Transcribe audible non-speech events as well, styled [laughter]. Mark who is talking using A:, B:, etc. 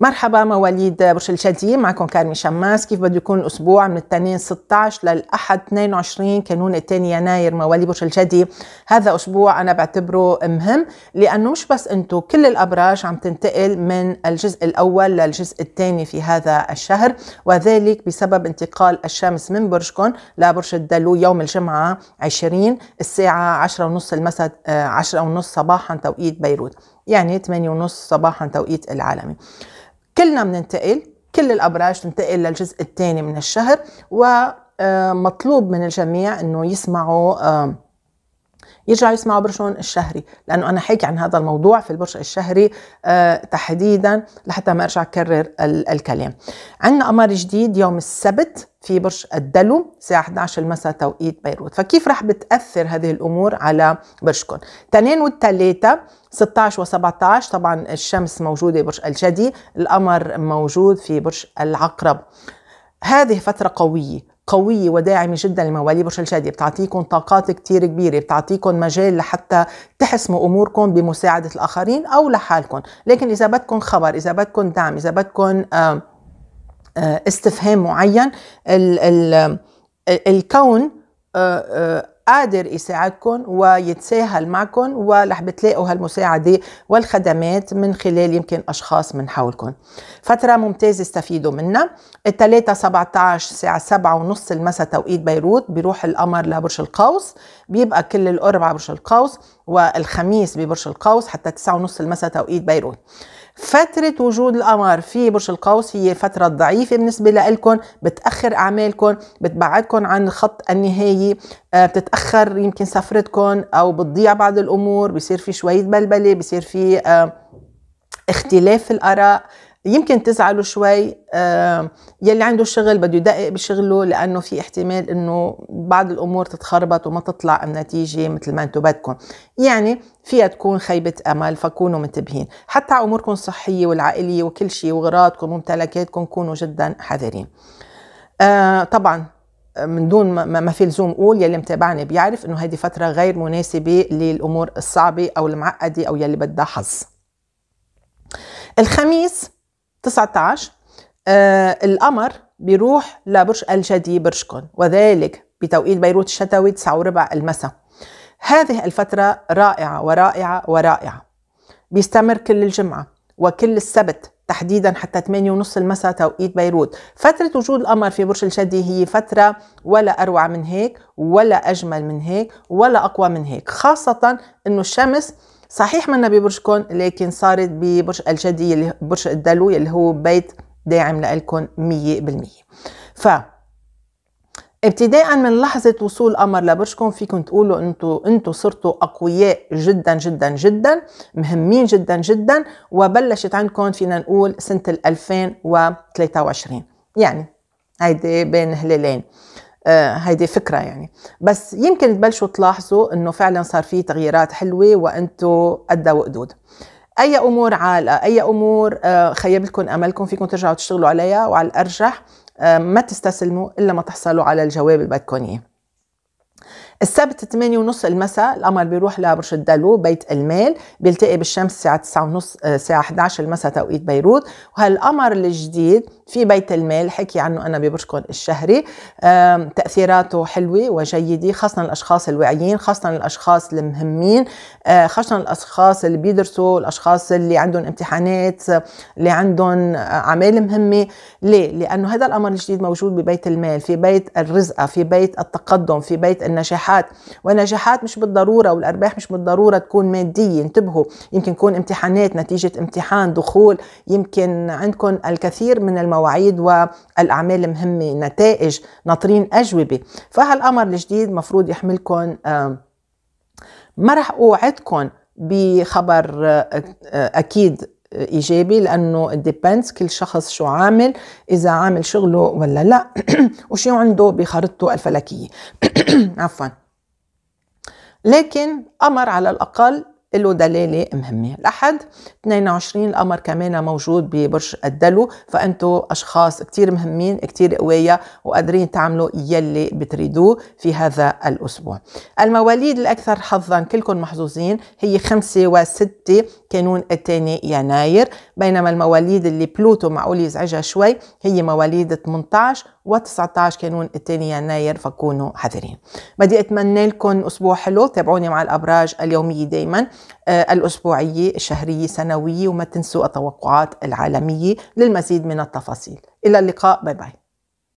A: مرحبا مواليد برج الجدي معكم كارمي شماس كيف بده يكون الاسبوع من الاثنين 16 للاحد 22 كانون الثاني يناير مواليد برج الجدي هذا اسبوع انا بعتبره مهم لانه مش بس انتم كل الابراج عم تنتقل من الجزء الاول للجزء الثاني في هذا الشهر وذلك بسبب انتقال الشمس من برجكم لبرج الدلو يوم الجمعه 20 الساعه 10:30 المساء 10:30 آه، صباحا توقيت بيروت يعني 8:30 صباحا توقيت العالمي كلنا بننتقل كل الابراج تنتقل للجزء الثاني من الشهر ومطلوب آه، من الجميع انه يسمعوا آه، يرجعوا يسمعوا برشهم الشهري لانه انا حكي عن هذا الموضوع في البرج الشهري آه، تحديدا لحتى ما ارجع اكرر الكلام عندنا قمر جديد يوم السبت في برج الدلو الساعة 11 المساء توقيت بيروت فكيف رح بتأثر هذه الأمور على برجكم تنين والتلاتة 16 و17 طبعا الشمس موجودة برج الجدي القمر موجود في برج العقرب هذه فترة قوية قوية وداعمة جدا لمواليد برج الجدي بتعطيكم طاقات كتير كبيرة بتعطيكم مجال لحتى تحسموا أموركم بمساعدة الآخرين أو لحالكم لكن إذا بدكم خبر إذا بدكم دعم إذا بدكم آه آه، استفهام معين الكون آه، آه، قادر يساعدكم ويتساهل معكم ورح بتلاقوا هالمساعدة والخدمات من خلال يمكن أشخاص من حولكم فترة ممتازة استفيدوا منها الثلاثة 17 الساعة سبعة ونص المساء توقيت بيروت بيروح القمر لبرج القوس بيبقى كل الأربع برج القوس والخميس ببرج القوس حتى تسعة ونص المساء توقيت بيروت فترة وجود القمر في برج القوس هي فترة ضعيفة بالنسبة لكم بتأخر أعمالكم بتبعدكم عن الخط النهائي آه، بتتأخر يمكن سفرتكم أو بتضيع بعض الأمور بصير في شوية بلبلة بصير في آه، اختلاف الآراء يمكن تزعلوا شوي يلي عنده شغل بده يدقق بشغله لانه في احتمال انه بعض الامور تتخربط وما تطلع النتيجه مثل ما انتم بدكم يعني فيها تكون خيبه امل فكونوا منتبهين حتى اموركم الصحيه والعائليه وكل شيء وغراضكم وممتلكاتكم كونوا جدا حذرين آه، طبعا من دون ما, ما في لزوم قول يلي متابعني بيعرف انه هذه فتره غير مناسبه للامور الصعبه او المعقده او يلي بدها حظ الخميس 19 آه القمر بيروح لبرج الجدي برجكم وذلك بتوقيت بيروت الشتوي 9 وربع المساء هذه الفترة رائعة ورائعة ورائعة بيستمر كل الجمعة وكل السبت تحديدا حتى 8 ونص المساء توقيت بيروت فترة وجود القمر في برج الجدي هي فترة ولا أروع من هيك ولا أجمل من هيك ولا أقوى من هيك خاصة أنه الشمس صحيح منا ببرج كون لكن صارت ببرج الجدي اللي برج الدلو اللي هو بيت داعم لكم 100% ف ابتداء من لحظة وصول قمر لبرجكم فيكم تقولوا انتوا انتوا صرتوا اقوياء جدا جدا جدا مهمين جدا جدا وبلشت عندكم فينا نقول سنة 2023 يعني هيدي بين هلالين آه، هيدي فكرة يعني بس يمكن تبلشوا تلاحظوا انه فعلا صار في تغييرات حلوة وانتم قدها وقدود اي امور عالقه اي امور آه، خيب لكم املكم فيكم ترجعوا تشتغلوا عليها وعلى الارجح آه، ما تستسلموا الا ما تحصلوا على الجواب اللي بدكم اياه السبت 8 ونص المساء القمر بيروح لبرج الدلو بيت المال بيلتقي بالشمس الساعة 9 ونص الساعة 11 المساء توقيت بيروت وهالقمر الجديد في بيت المال حكي عنه أنا ببرشكن الشهري تأثيراته حلوة وجيدة خاصة الأشخاص الواعيين خاصة الأشخاص المهمين آه، خاصة الأشخاص اللي بيدرسوا الأشخاص اللي عندهم امتحانات اللي عندهم أعمال مهمة ليه؟ لأنه هذا الأمر الجديد موجود ببيت المال في بيت الرزقة في بيت التقدم في بيت النجاحات والنجاحات مش بالضرورة والأرباح مش بالضرورة تكون مادية انتبهوا يمكن يكون امتحانات نتيجة امتحان دخول يمكن عندكم الكثير من الموضوع المواعيد والاعمال المهمه نتائج ناطرين اجوبه فهالامر الجديد مفروض يحملكم ما رح اوعدكم بخبر آه، آه، اكيد ايجابي لانه ديبندز كل شخص شو عامل اذا عامل شغله ولا لا [clears throat] وشو عنده بخريطته الفلكيه [clears throat] عفوا لكن امر على الاقل له دلاله مهمه الاحد 22 القمر كمان موجود ببرج الدلو فانتم اشخاص كتير مهمين كتير قويه وقادرين تعملوا يلي بتريدوه في هذا الاسبوع المواليد الاكثر حظا كلكم محظوظين هي 5 و6 كانون الثاني يناير بينما المواليد اللي بلوتو معقول يزعجها شوي هي مواليد 18 و19 كانون الثاني يناير فكونوا حذرين بدي اتمنى لكم اسبوع حلو تابعوني مع الابراج اليوميه دائما آه، الأسبوعية الشهرية سنوية وما تنسوا التوقعات العالمية للمزيد من التفاصيل إلى اللقاء باي باي